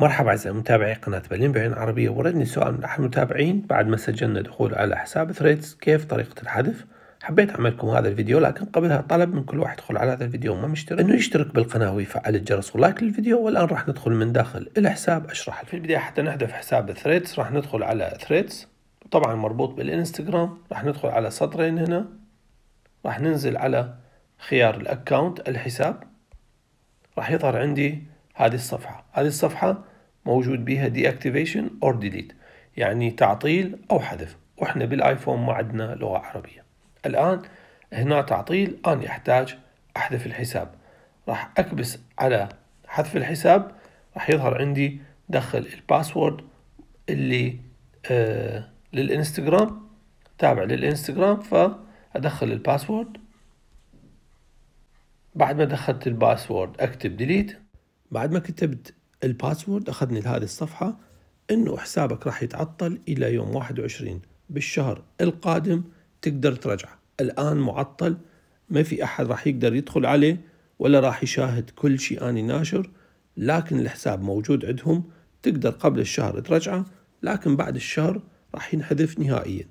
مرحبا أعزائي متابعي قناة بلين بعين عربية وردني سؤال من أحد المتابعين بعد ما سجلنا دخول على حساب ثريدز كيف طريقة الحذف حبيت أعمل لكم هذا الفيديو لكن قبلها طلب من كل واحد يدخل على هذا الفيديو وما مشترك أنه يشترك بالقناة ويفعل الجرس ولايك للفيديو والآن راح ندخل من داخل الحساب أشرح في البداية حتى نحذف حساب ثريدز راح ندخل على ثريدز طبعا مربوط بالإنستغرام راح ندخل على سطرين هنا راح ننزل على خيار الأكاونت الحساب راح يظهر عندي هذه الصفحة هذه الصفحة موجود بيها دي اكتيفيشن اور ديليت يعني تعطيل او حذف واحنا بالايفون ما عندنا لغه عربيه الان هنا تعطيل انا احتاج احذف الحساب راح اكبس على حذف الحساب راح يظهر عندي دخل الباسورد اللي آه للانستغرام تابع للانستغرام فادخل الباسورد بعد ما دخلت الباسورد اكتب ديليت بعد ما كتبت الباسورد أخذني لهذه الصفحة إنه حسابك راح يتعطل إلى يوم 21 بالشهر القادم تقدر ترجعه الآن معطل ما في أحد راح يقدر يدخل عليه ولا راح يشاهد كل شيء أنا ناشر لكن الحساب موجود عندهم تقدر قبل الشهر ترجعه لكن بعد الشهر راح ينحذف نهائيا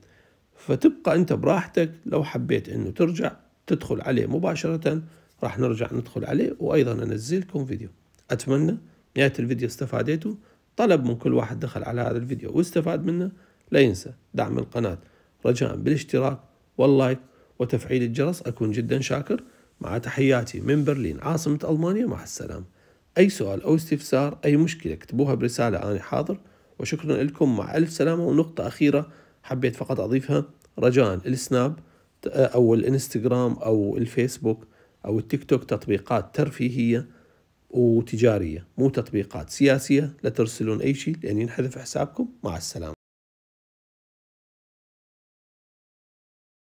فتبقى أنت براحتك لو حبيت أنه ترجع تدخل عليه مباشرة راح نرجع ندخل عليه وأيضا أنزلكم فيديو أتمنى نهاية الفيديو استفادته طلب من كل واحد دخل على هذا الفيديو واستفاد منه لا ينسى دعم القناة رجاء بالاشتراك واللايك وتفعيل الجرس أكون جدا شاكر مع تحياتي من برلين عاصمة ألمانيا مع السلامة أي سؤال أو استفسار أي مشكلة اكتبوها برسالة أنا حاضر وشكرا لكم مع ألف سلامة ونقطة أخيرة حبيت فقط أضيفها رجاء السناب أو الإنستغرام أو الفيسبوك أو التيك توك تطبيقات ترفيهية وتجارية مو تطبيقات سياسية لا ترسلون أي شيء لأن ينحذف حسابكم مع السلامة